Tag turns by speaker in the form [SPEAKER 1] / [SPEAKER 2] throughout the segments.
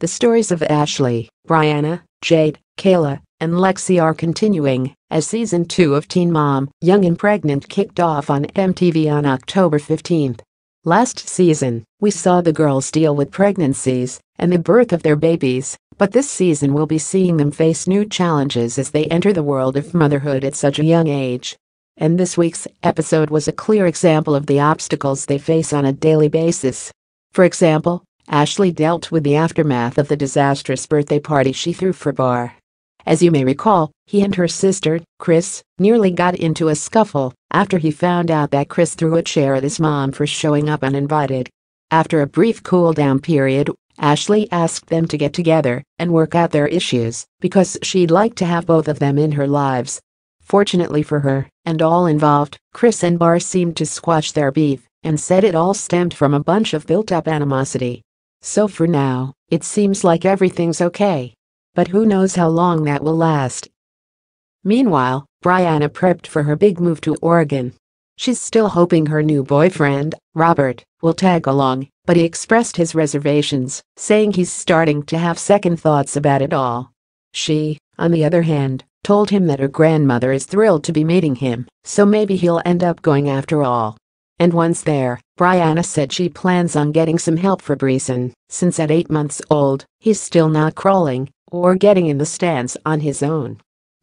[SPEAKER 1] The stories of Ashley, Brianna, Jade, Kayla, and Lexi are continuing as season 2 of Teen Mom, Young and Pregnant kicked off on MTV on October 15. Last season, we saw the girls deal with pregnancies and the birth of their babies, but this season we'll be seeing them face new challenges as they enter the world of motherhood at such a young age. And this week's episode was a clear example of the obstacles they face on a daily basis. For example, Ashley dealt with the aftermath of the disastrous birthday party she threw for Barr. As you may recall, he and her sister, Chris, nearly got into a scuffle after he found out that Chris threw a chair at his mom for showing up uninvited. After a brief cool-down period, Ashley asked them to get together and work out their issues because she'd like to have both of them in her lives. Fortunately for her and all involved, Chris and Barr seemed to squash their beef and said it all stemmed from a bunch of built-up animosity so for now, it seems like everything's okay. But who knows how long that will last. Meanwhile, Brianna prepped for her big move to Oregon. She's still hoping her new boyfriend, Robert, will tag along, but he expressed his reservations, saying he's starting to have second thoughts about it all. She, on the other hand, told him that her grandmother is thrilled to be meeting him, so maybe he'll end up going after all. And once there, Brianna said she plans on getting some help for Breeson, since at 8 months old, he's still not crawling or getting in the stance on his own.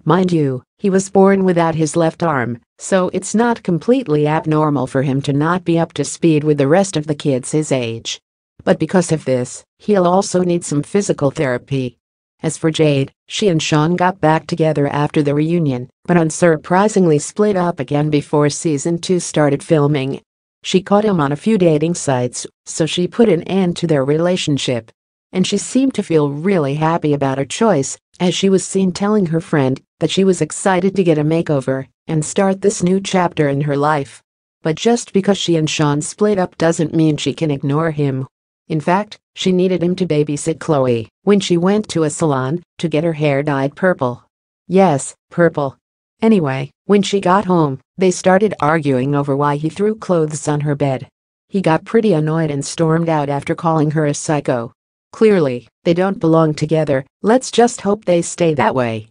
[SPEAKER 1] Mind you, he was born without his left arm, so it's not completely abnormal for him to not be up to speed with the rest of the kids his age. But because of this, he'll also need some physical therapy as for Jade, she and Sean got back together after the reunion, but unsurprisingly split up again before season 2 started filming. She caught him on a few dating sites, so she put an end to their relationship. And she seemed to feel really happy about her choice, as she was seen telling her friend that she was excited to get a makeover and start this new chapter in her life. But just because she and Sean split up doesn't mean she can ignore him in fact, she needed him to babysit Chloe when she went to a salon to get her hair dyed purple. Yes, purple. Anyway, when she got home, they started arguing over why he threw clothes on her bed. He got pretty annoyed and stormed out after calling her a psycho. Clearly, they don't belong together, let's just hope they stay that way.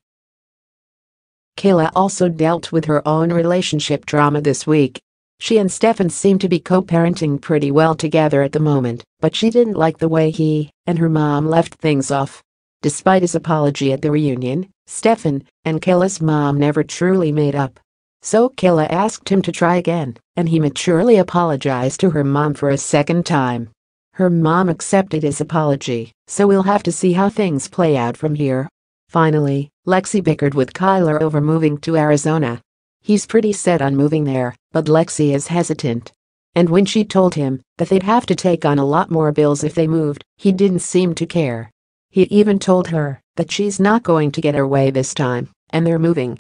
[SPEAKER 1] Kayla also dealt with her own relationship drama this week she and Stefan seem to be co-parenting pretty well together at the moment, but she didn't like the way he and her mom left things off. Despite his apology at the reunion, Stefan and Kayla's mom never truly made up. So Kayla asked him to try again, and he maturely apologized to her mom for a second time. Her mom accepted his apology, so we'll have to see how things play out from here. Finally, Lexi bickered with Kyler over moving to Arizona. He's pretty set on moving there, but Lexi is hesitant. And when she told him that they'd have to take on a lot more bills if they moved, he didn't seem to care. He even told her that she's not going to get her way this time, and they're moving,